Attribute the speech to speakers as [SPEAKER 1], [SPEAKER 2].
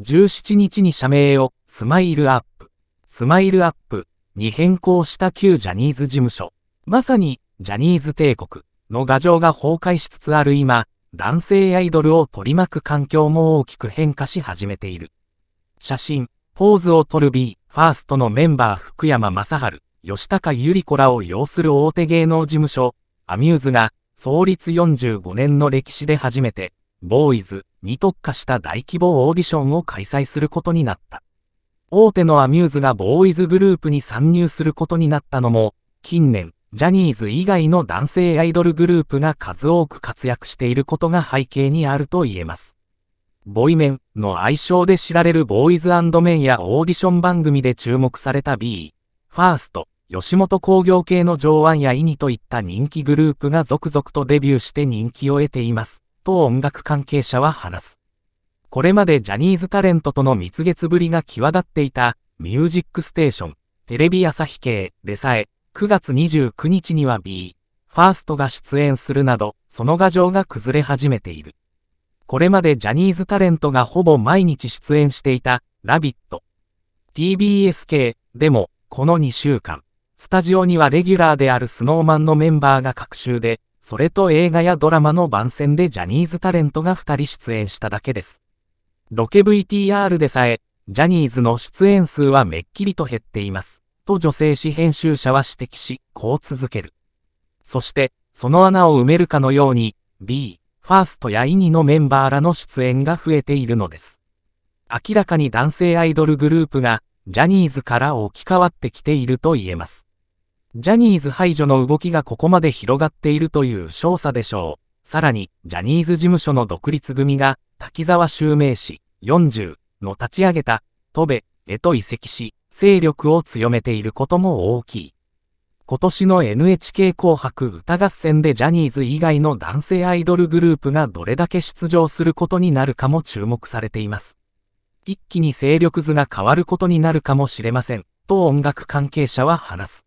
[SPEAKER 1] 17日に社名をスマイルアップ、スマイルアップに変更した旧ジャニーズ事務所。まさにジャニーズ帝国の牙城が崩壊しつつある今、男性アイドルを取り巻く環境も大きく変化し始めている。写真、ポーズを撮る B、ファーストのメンバー福山雅治、吉高由里子らを擁する大手芸能事務所、アミューズが創立45年の歴史で初めて、ボーイズ、に特化した大規模オーディションを開催することになった。大手のアミューズがボーイズグループに参入することになったのも、近年、ジャニーズ以外の男性アイドルグループが数多く活躍していることが背景にあると言えます。ボイメンの愛称で知られるボーイズメンやオーディション番組で注目された B、ファースト、吉本興業系の上腕やイニといった人気グループが続々とデビューして人気を得ています。と音楽関係者は話す。これまでジャニーズタレントとの蜜月ぶりが際立っていた、ミュージックステーション、テレビ朝日系でさえ、9月29日には B、ファーストが出演するなど、その画像が崩れ始めている。これまでジャニーズタレントがほぼ毎日出演していた、ラビット。TBS 系でも、この2週間、スタジオにはレギュラーであるスノーマンのメンバーが各週でそれと映画やドラマの番宣でジャニーズタレントが2人出演しただけです。ロケ VTR でさえ、ジャニーズの出演数はめっきりと減っています。と女性誌編集者は指摘し、こう続ける。そして、その穴を埋めるかのように、B、ファーストやイニのメンバーらの出演が増えているのです。明らかに男性アイドルグループが、ジャニーズから置き換わってきていると言えます。ジャニーズ排除の動きがここまで広がっているという少佐でしょう。さらに、ジャニーズ事務所の独立組が、滝沢襲名氏40の立ち上げた、戸部へと移籍し、勢力を強めていることも大きい。今年の NHK 紅白歌合戦でジャニーズ以外の男性アイドルグループがどれだけ出場することになるかも注目されています。一気に勢力図が変わることになるかもしれません、と音楽関係者は話す。